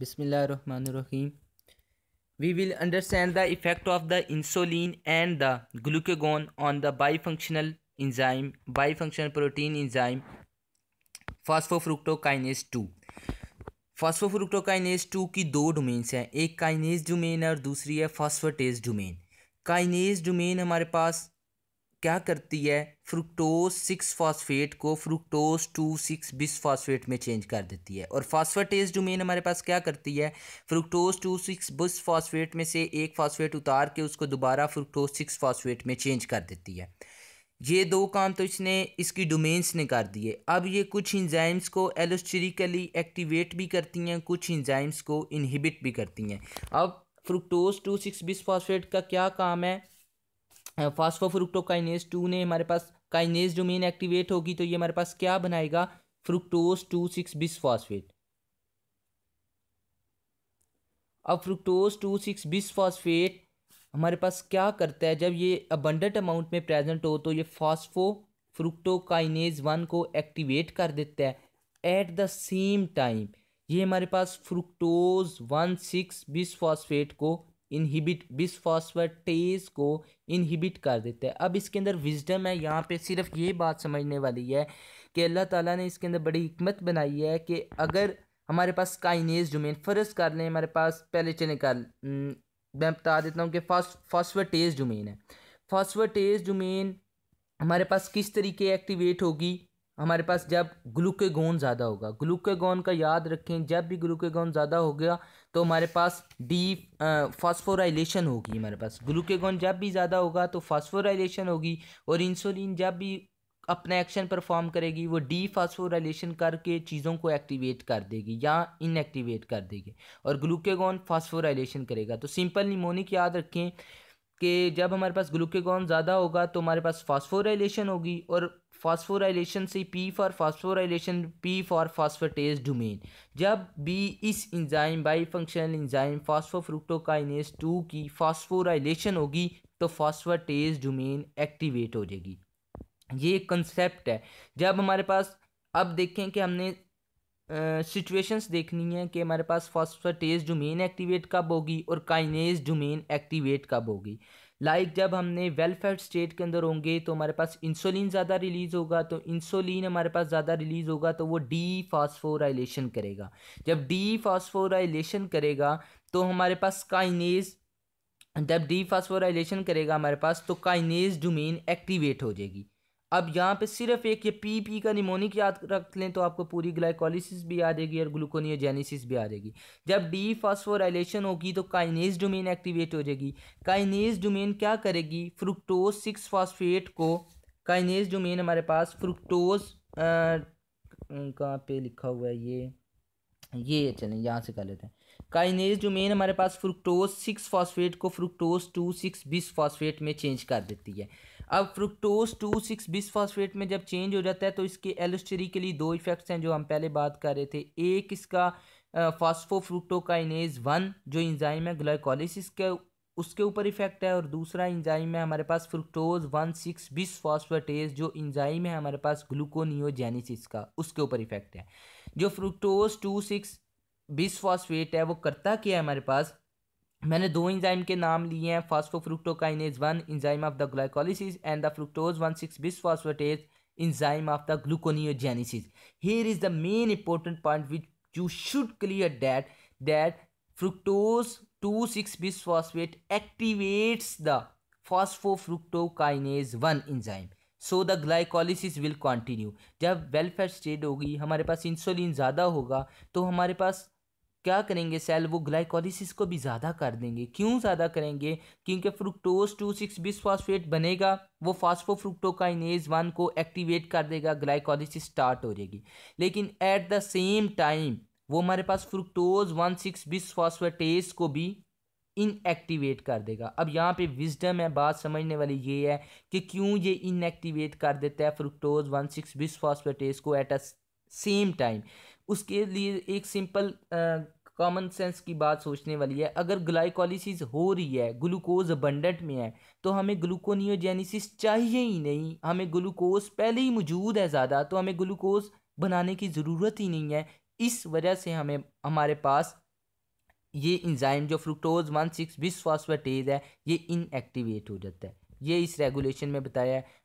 बिसमिल्ल we will understand the effect of the insulin and the glucagon on the bifunctional enzyme bifunctional protein enzyme phosphofructokinase two phosphofructokinase two की दो domains हैं एक kinase domain और दूसरी है phosphatase domain kinase domain हमारे पास क्या करती है फ्रुक्टोज सिक्स फॉस्फेट को fructose two six bisphosphate में चेंज कर देती है और फॉस्फेटेज डोमेन हमारे पास क्या करती है fructose two six bisphosphate में से एक फॉस्फेट उतार के उसको दोबारा फ्रुक्टोज सिक्स फॉस्फेट में चेंज कर देती है ये दो काम तो इसने इसकी डोमेन्स ने कर दिए अब ये कुछ इंजाइम्स को एलोस्टरिकली एक्टिवेट भी करती हैं कुछ इंजाइम्स को इनहिबिट भी करती हैं अब fructose two six bisphosphate का क्या काम है फास्फो फ्रुक्टोकाइनेज टू ने हमारे पास काइनेज डोमेन एक्टिवेट होगी तो ये हमारे पास क्या बनाएगा फ्रुक्टोज टू सिक्स फॉस्फेट अब फ्रुक्टोज टू सिक्स फॉस्फेट हमारे पास क्या करता है जब ये अबंडेंट अमाउंट में प्रेजेंट हो तो ये फास्फो फ्रुक्टोकाइनेज वन को एक्टिवेट कर देता है एट द सेम टाइम ये हमारे पास फ्रुक्टोज वन सिक्स फॉस्फेट को इनहिबिट टेज को इनहिबिट कर देता है अब इसके अंदर विजडम है यहाँ पे सिर्फ ये बात समझने वाली है कि अल्लाह ताला ने इसके अंदर बड़ी हमत बनाई है कि अगर हमारे पास काइनेज डोमेन फ़र्ज़ कर लें हमारे पास पहले चले कर हम्म, मैं बता देता हूँ कि फॉस फॉस्फेटेज डोमेन है फॉस्फेटेज डोमेन हमारे पास किस तरीके एक्टिवेट होगी हमारे पास जब ग्लूकेगोन ज़्यादा होगा ग्लूकेगोन का याद रखें जब भी ग्लूकेगोन ज़्यादा हो गया तो हमारे पास डी फॉस्फोराइलेशन होगी हमारे पास ग्लूकेगोन जब भी ज़्यादा होगा तो फॉस्फोराइलेशन होगी और इंसुलिन जब भी अपना एक्शन परफॉर्म करेगी वो डी फॉस्फोराइलेशन करके चीज़ों को एक्टिवेट कर देगी या इनएक्टिवेट कर देगी और ग्लूकेगोन फॉस्फोराइलेशन करेगा तो सिंपल निमोनिक याद रखें कि जब हमारे पास ग्लूकेगोन ज़्यादा होगा तो हमारे पास फॉस्फोराइलेशन होगी और फॉस्फोराइलेशन से P for phosphorylation P for phosphatase domain जब बी इस enzyme bifunctional enzyme phosphofructokinase two की फॉस्फोराइलेशन होगी तो फॉस्फेटेज डोमेन एक्टिवेट हो जाएगी ये एक कंसेप्ट है जब हमारे पास अब देखें कि हमने सिचुएशंस uh, देखनी है कि हमारे पास फॉस्फेटेज डोमेन एक्टिवेट कब होगी और काइनेज डोमेन एक्टिवेट कब होगी लाइक like जब हमने वेलफेयर स्टेट के अंदर होंगे तो हमारे पास इंसुलिन ज़्यादा रिलीज़ होगा तो इंसुलिन हमारे पास ज़्यादा रिलीज़ होगा तो वो डी फास्फोराइलेशन करेगा जब डी फास्फोराइलेशन करेगा तो हमारे पास काइनेज जब डी फास्फोराइलेशन करेगा हमारे पास तो काइनेज डोमेन एक्टिवेट हो जाएगी अब यहाँ पे सिर्फ एक ये पी पी का निमोनिक याद रख लें तो आपको पूरी ग्लाइकोलिसिस भी याद आएगी और ग्लूकोनियोजेनेसिस भी आ जाएगी जब डी फॉस्फोराइलेशन होगी तो काइनेज डोमेन एक्टिवेट हो जाएगी काइनेज डोमेन क्या करेगी फ्रुक्टोज सिक्स फॉस्फेट को काइनेज डोमेन हमारे पास फ्रुक्टोज कहाँ पे लिखा हुआ है ये ये चलें यहाँ से कर लेते हैं काइनेज डोमेन हमारे पास फ्रुक्टोज सिक्स फॉस्फेट को fructose two six bisphosphate में चेंज कर देती है अब फ्रुक्टोज टू सिक्स बिसफॉस्फेट में जब चेंज हो जाता है तो इसके e के लिए दो इफेक्ट्स हैं जो हम पहले बात कर रहे थे एक इसका फॉस्फोफ्रुक्टोकाइनेज वन जो इंजाइम है ग्लाइकोलिसिस के उसके ऊपर इफेक्ट है और दूसरा इंजाइम है हमारे पास fructose one six bisphosphatase जो इंजाइम है हमारे पास ग्लूकोनियोजेनेसिस का उसके ऊपर इफेक्ट है जो fructose two six bisphosphate है वो करता क्या है हमारे पास मैंने दो इंजाइम के नाम लिए हैं phosphofructokinase one enzyme of the glycolysis and the fructose one six phosphatase enzyme of the is the main important point which you should clear that that fructose two six 2,6 bisphosphate activates the phosphofructokinase one enzyme so the glycolysis will continue जब welfare state होगी हमारे पास insulin ज़्यादा होगा तो हमारे पास क्या करेंगे सेल वो ग्लाइकोलिसिस को भी ज़्यादा कर देंगे क्यों ज़्यादा करेंगे क्योंकि fructose two six bisphosphate बनेगा वो फास्फोफ्रुक्टोकाइनेज वन को एक्टिवेट कर देगा ग्लाइकोलिसिस स्टार्ट हो जाएगी लेकिन एट द सेम टाइम वो हमारे पास fructose one six bisphosphatase को भी इनएक्टिवेट कर देगा अब यहाँ पे विजडम है बात समझने वाली ये है कि क्यों ये इनएक्टिवेट कर देता है fructose one six bisphosphatase को एट अ सेम टाइम उसके लिए एक सिंपल कॉमन सेंस की बात सोचने वाली है अगर ग्लाइकोलिसिस हो रही है ग्लूकोज अबंडेंट में है तो हमें ग्लूकोनियोजेनिसिस चाहिए ही नहीं हमें ग्लूकोज पहले ही मौजूद है ज़्यादा तो हमें ग्लूकोज बनाने की ज़रूरत ही नहीं है इस वजह से हमें हमारे पास ये इंजाइम जो फ्रुक्टोज वन सिक्स बिस है ये इनएक्टिवेट हो जाता है ये इस रेगुलेशन में बताया है